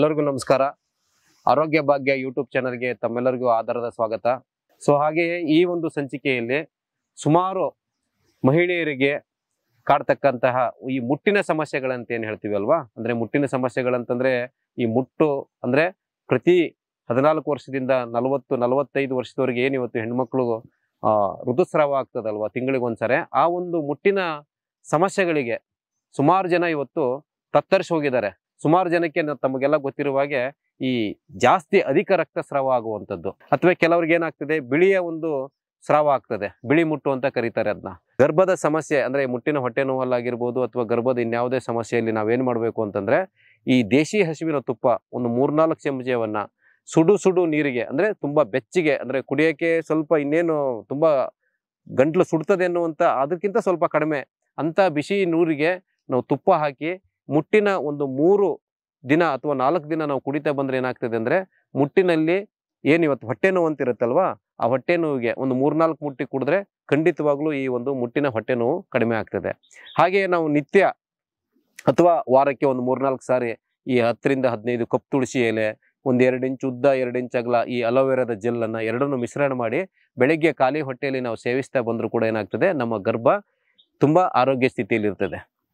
ಎಲ್ಲರಿಗೂ ನಮಸ್ಕಾರ ಆರೋಗ್ಯ ಭಾಗ್ಯ ಯೂಟ್ಯೂಬ್ ಚಾನಲ್ಗೆ ತಮ್ಮೆಲ್ಲರಿಗೂ ಆಧಾರದ ಸ್ವಾಗತ ಸೊ ಹಾಗೆಯೇ ಈ ಒಂದು ಸಂಚಿಕೆಯಲ್ಲಿ ಸುಮಾರು ಮಹಿಳೆಯರಿಗೆ ಕಾಡ್ತಕ್ಕಂತಹ ಈ ಮುಟ್ಟಿನ ಸಮಸ್ಯೆಗಳಂತ ಏನು ಹೇಳ್ತೀವಿ ಅಲ್ವಾ ಅಂದ್ರೆ ಮುಟ್ಟಿನ ಸಮಸ್ಯೆಗಳಂತಂದರೆ ಈ ಮುಟ್ಟು ಅಂದ್ರೆ ಪ್ರತಿ ಹದಿನಾಲ್ಕು ವರ್ಷದಿಂದ ನಲವತ್ತು ನಲವತ್ತೈದು ವರ್ಷದವರೆಗೆ ಏನು ಇವತ್ತು ಹೆಣ್ಮಕ್ಳು ಋತುಸ್ರಾವ ಆಗ್ತದಲ್ವಾ ತಿಂಗಳಿಗೊಂದ್ಸರಿ ಆ ಒಂದು ಮುಟ್ಟಿನ ಸಮಸ್ಯೆಗಳಿಗೆ ಸುಮಾರು ಜನ ಇವತ್ತು ತತ್ತರಿಸಿ ಹೋಗಿದ್ದಾರೆ ಸುಮಾರು ಜನಕ್ಕೆ ತಮಗೆಲ್ಲ ಗೊತ್ತಿರುವ ಹಾಗೆ ಈ ಜಾಸ್ತಿ ಅಧಿಕ ರಕ್ತಸ್ರಾವ ಆಗುವಂಥದ್ದು ಅಥವಾ ಕೆಲವ್ರಿಗೆ ಏನಾಗ್ತದೆ ಬಿಳಿಯ ಒಂದು ಸ್ರಾವ ಆಗ್ತದೆ ಬಿಳಿ ಮುಟ್ಟು ಅಂತ ಕರೀತಾರೆ ಅದನ್ನ ಗರ್ಭದ ಸಮಸ್ಯೆ ಅಂದ್ರೆ ಮುಟ್ಟಿನ ಹೊಟ್ಟೆ ನೋವಲ್ಲಾಗಿರ್ಬೋದು ಅಥವಾ ಗರ್ಭದ ಇನ್ಯಾವುದೇ ಸಮಸ್ಯೆಯಲ್ಲಿ ನಾವೇನು ಮಾಡಬೇಕು ಅಂತಂದ್ರೆ ಈ ದೇಶಿ ಹಸುವಿನ ತುಪ್ಪ ಒಂದು ಮೂರ್ನಾಲ್ಕು ಚಮಚವನ್ನ ಸುಡು ಸುಡು ನೀರಿಗೆ ಅಂದ್ರೆ ತುಂಬಾ ಬೆಚ್ಚಿಗೆ ಅಂದ್ರೆ ಕುಡಿಯೋಕೆ ಸ್ವಲ್ಪ ಇನ್ನೇನು ತುಂಬಾ ಗಂಟ್ಲು ಸುಡ್ತದೆ ಅನ್ನುವಂಥ ಅದಕ್ಕಿಂತ ಸ್ವಲ್ಪ ಕಡಿಮೆ ಅಂತ ಬಿಸಿ ನೂರಿಗೆ ನಾವು ತುಪ್ಪ ಹಾಕಿ ಮುಟ್ಟಿನ ಒಂದು ಮೂರು ದಿನ ಅಥವಾ ನಾಲ್ಕು ದಿನ ನಾವು ಕುಡಿತಾ ಬಂದರೆ ಏನಾಗ್ತದೆ ಅಂದರೆ ಮುಟ್ಟಿನಲ್ಲಿ ಏನು ಇವತ್ತು ಹೊಟ್ಟೆ ನೋವು ಅಂತ ಆ ಹೊಟ್ಟೆ ನೋವಿಗೆ ಒಂದು ಮೂರ್ನಾಲ್ಕು ಮುಟ್ಟಿ ಕುಡಿದ್ರೆ ಖಂಡಿತವಾಗ್ಲೂ ಈ ಒಂದು ಮುಟ್ಟಿನ ಹೊಟ್ಟೆ ನೋವು ಕಡಿಮೆ ಆಗ್ತದೆ ಹಾಗೆ ನಾವು ನಿತ್ಯ ಅಥವಾ ವಾರಕ್ಕೆ ಒಂದು ಮೂರ್ನಾಲ್ಕು ಸಾರಿ ಈ ಹತ್ತರಿಂದ ಹದಿನೈದು ಕಪ್ ತುಳಸಿ ಎಲೆ ಒಂದು ಎರಡು ಇಂಚು ಉದ್ದ ಎರಡು ಇಂಚು ಅಗಲ ಈ ಅಲೋವೆರಾದ ಜೆಲ್ಲನ್ನು ಎರಡನ್ನು ಮಿಶ್ರಣ ಮಾಡಿ ಬೆಳಗ್ಗೆ ಖಾಲಿ ಹೊಟ್ಟೆಯಲ್ಲಿ ನಾವು ಸೇವಿಸ್ತಾ ಬಂದರೂ ಕೂಡ ಏನಾಗ್ತದೆ ನಮ್ಮ ಗರ್ಭ ತುಂಬ ಆರೋಗ್ಯ ಸ್ಥಿತಿಯಲ್ಲಿ